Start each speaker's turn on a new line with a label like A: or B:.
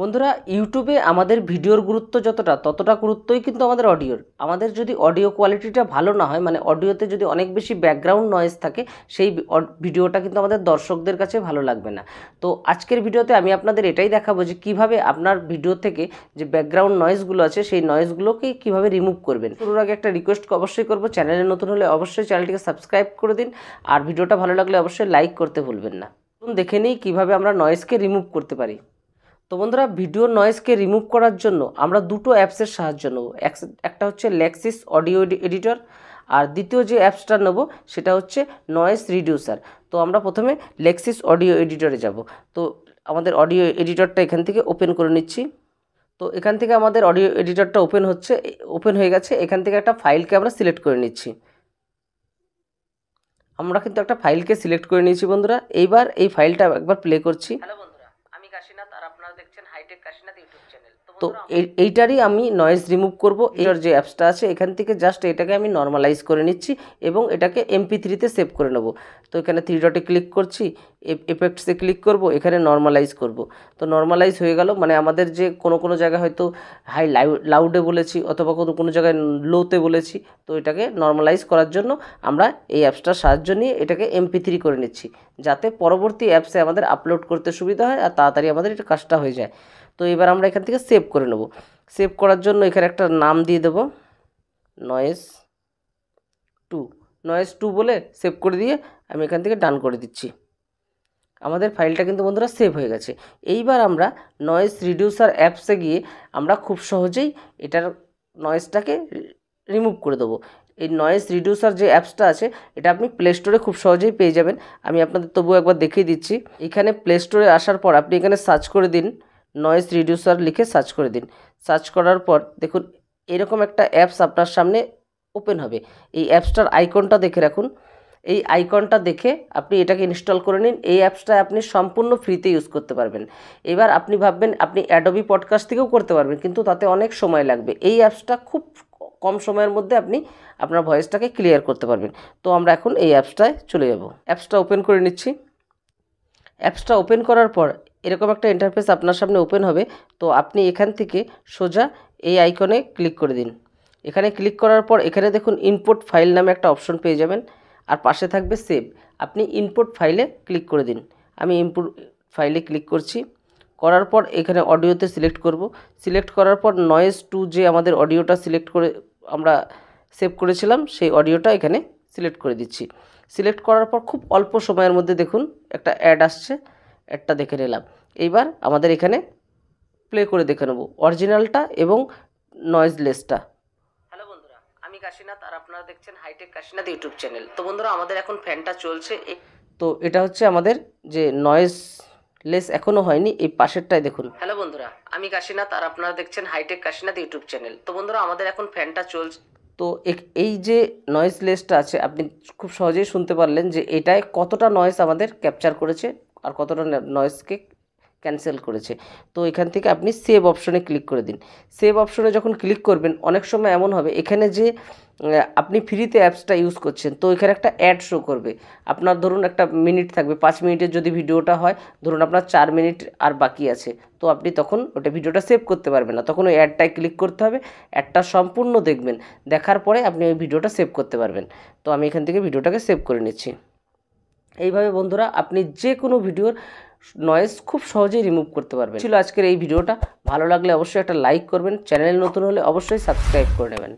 A: বন্ধুরা ইউটিউবে আমাদের ভিডিওর গুরুত্ব যতটা ততটা গুরুত্বই কিন্তু আমাদের অডিওর আমাদের যদি অডিও কোয়ালিটিটা ভালো না হয় মানে অডিওতে যদি অনেক বেশি ব্যাকগ্রাউন্ড নয়েজ থাকে সেই ভিডিওটা কিন্তু আমাদের দর্শকদের কাছে ভালো লাগবে না তো আজকের ভিডিওতে আমি আপনাদের এটাই দেখাবো যে কিভাবে আপনার ভিডিও থেকে যে ব্যাকগ্রাউন্ড নয়েজগুলো আছে সেই নয়েজগুলোকে কিভাবে রিমুভ করবেন শুরুর আগে একটা রিকোয়েস্ট অবশ্যই করবো চ্যানেলে নতুন হলে অবশ্যই চ্যানেলটিকে সাবস্ক্রাইব করে দিন আর ভিডিওটা ভালো লাগলে অবশ্যই লাইক করতে ভুলবেন না দেখে নিই কীভাবে আমরা নয়েজকে রিমুভ করতে পারি তো বন্ধুরা ভিডিও নয়েজকে রিমুভ করার জন্য আমরা দুটো অ্যাপসের সাহায্য নেব একটা হচ্ছে লেক্সিস অডিও এডিটর আর দ্বিতীয় যে অ্যাপসটা নেব সেটা হচ্ছে নয়েস রিডিউসার তো আমরা প্রথমে লেক্সিস অডিও এডিটরে যাব তো আমাদের অডিও এডিটরটা এখান থেকে ওপেন করে নিচ্ছি তো এখান থেকে আমাদের অডিও এডিটরটা ওপেন হচ্ছে ওপেন হয়ে গেছে এখান থেকে একটা ফাইলকে আমরা সিলেক্ট করে নিচ্ছি আমরা কিন্তু একটা ফাইলকে সিলেক্ট করে নিয়েছি বন্ধুরা এইবার এই ফাইলটা একবার প্লে করছি হ্যালো বন্ধুরা আমি কাশীনাথ আর তো এইটারই আমি নয়েজ রিমুভ করব এর যে অ্যাপসটা আছে এখান থেকে জাস্ট এটাকে আমি নর্মালাইজ করে নিচ্ছি এবং এটাকে এমপি থ্রিতে সেভ করে নেব তো এখানে থ্রি ডটে ক্লিক করছি এফেক্টসে ক্লিক করব এখানে নর্মালাইজ করব তো নর্মালাইজ হয়ে গেল মানে আমাদের যে কোনো কোনো জায়গায় হয়তো হাই লাউডে বলেছি অথবা কোনো কোনো জায়গায় লোতে বলেছি তো এটাকে নর্মালাইজ করার জন্য আমরা এই অ্যাপসটার সাহায্য নিয়ে এটাকে এমপি থ্রি করে নিচ্ছি যাতে পরবর্তী অ্যাপসে আমাদের আপলোড করতে সুবিধা হয় আর তাড়াতাড়ি আমাদের এটা কাজটা হয়ে হয়ে যায় তো এবার আমরা এখান থেকে সেভ করে নেব সেভ করার জন্য এখানে একটা নাম দিয়ে দেব নয়েস টু নয়েস টু বলে সেভ করে দিয়ে আমি এখান থেকে ডান করে দিচ্ছি আমাদের ফাইলটা কিন্তু বন্ধুরা সেভ হয়ে গেছে এইবার আমরা নয়েস রিডিউসার অ্যাপসে গিয়ে আমরা খুব সহজেই এটার নয়েসটাকে রিমুভ করে দেবো এই নয়েস রিডিউসার যে অ্যাপসটা আছে এটা আপনি প্লে স্টোরে খুব সহজেই পেয়ে যাবেন আমি আপনাদের তবুও একবার দেখিয়ে দিচ্ছি এখানে প্লে স্টোরে আসার পর আপনি এখানে সার্চ করে দিন নয়েস রিডিউসার লিখে সার্চ করে দিন সার্চ করার পর দেখুন এরকম একটা অ্যাপস আপনার সামনে ওপেন হবে এই অ্যাপসটার আইকনটা দেখে রাখুন এই আইকনটা দেখে আপনি এটাকে ইনস্টল করে নিন এই অ্যাপসটা আপনি সম্পূর্ণ ফ্রিতে ইউজ করতে পারবেন এবার আপনি ভাববেন আপনি অ্যাডোবি পডকাস্ট থেকেও করতে পারবেন কিন্তু তাতে অনেক সময় লাগবে এই অ্যাপসটা খুব কম সময়ের মধ্যে আপনি আপনার ভয়েসটাকে ক্লিয়ার করতে পারবেন তো আমরা এখন এই অ্যাপসটায় চলে যাব অ্যাপসটা ওপেন করে নিচ্ছি অ্যাপসটা ওপেন করার পর এরকম একটা ইন্টারফেস আপনার সামনে ওপেন হবে তো আপনি এখান থেকে সোজা এই আইকনে ক্লিক করে দিন এখানে ক্লিক করার পর এখানে দেখুন ইনপুট ফাইল নামে একটা অপশন পেয়ে যাবেন আর পাশে থাকবে সেভ আপনি ইনপুট ফাইলে ক্লিক করে দিন আমি ইনপুট ফাইলে ক্লিক করছি করার পর এখানে অডিওতে সিলেক্ট করব সিলেক্ট করার পর নয়েজ টু যে আমাদের অডিওটা সিলেক্ট করে আমরা সেভ করেছিলাম সেই অডিওটা এখানে সিলেক্ট করে দিচ্ছি সিলেক্ট করার পর খুব অল্প সময়ের মধ্যে দেখুন একটা অ্যাড আসছে অ্যাডটা দেখে নিলাম এইবার আমাদের এখানে প্লে করে দেখে নেব অরিজিনালটা এবং নয়েজলেসটা হ্যালো বন্ধুরা আমি কাশিনাথ আর আপনারা দেখছেন হাইটেক কাশিনাথ ইউটিউব চ্যানেল তো বন্ধুরা আমাদের এখন ফ্যানটা চলছে তো এটা হচ্ছে আমাদের যে নয়েজ লেস এখনো হয়নি এই পাশেরটাই দেখুন হ্যালো বন্ধুরা আমি কাশিনাথ আর আপনারা দেখছেন হাইটেক কাশিনাথ ইউটিউব চ্যানেল তো বন্ধুরা আমাদের এখন ফ্যানটা চলছে তো এই যে নয়েজ লেসটা আছে আপনি খুব সহজেই শুনতে পারলেন যে এটায় কতটা নয়েজ আমাদের ক্যাপচার করেছে আর কতটা নয়েজকে ক্যান্সেল করেছে তো এখান থেকে আপনি সেভ অপশনে ক্লিক করে দিন সেভ অপশনে যখন ক্লিক করবেন অনেক সময় এমন হবে এখানে যে আপনি ফ্রিতে অ্যাপসটা ইউজ করছেন তো এখানে একটা অ্যাড শো করবে আপনার ধরুন একটা মিনিট থাকবে পাঁচ মিনিটের যদি ভিডিওটা হয় ধরুন আপনার চার মিনিট আর বাকি আছে তো আপনি তখন ওটা ভিডিওটা সেভ করতে পারবেন না তখন ওই অ্যাডটায় ক্লিক করতে হবে অ্যাডটা সম্পূর্ণ দেখবেন দেখার পরে আপনি ওই ভিডিওটা সেভ করতে পারবেন তো আমি এখান থেকে ভিডিওটাকে সেভ করে নিচ্ছি এইভাবে বন্ধুরা আপনি যে কোনো ভিডিওর নয়েজ খুব সহজেই রিমুভ করতে পারবেন ছিল আজকের এই ভিডিওটা ভালো লাগলে অবশ্যই একটা লাইক করবেন চ্যানেল নতুন হলে অবশ্যই সাবস্ক্রাইব করে নেবেন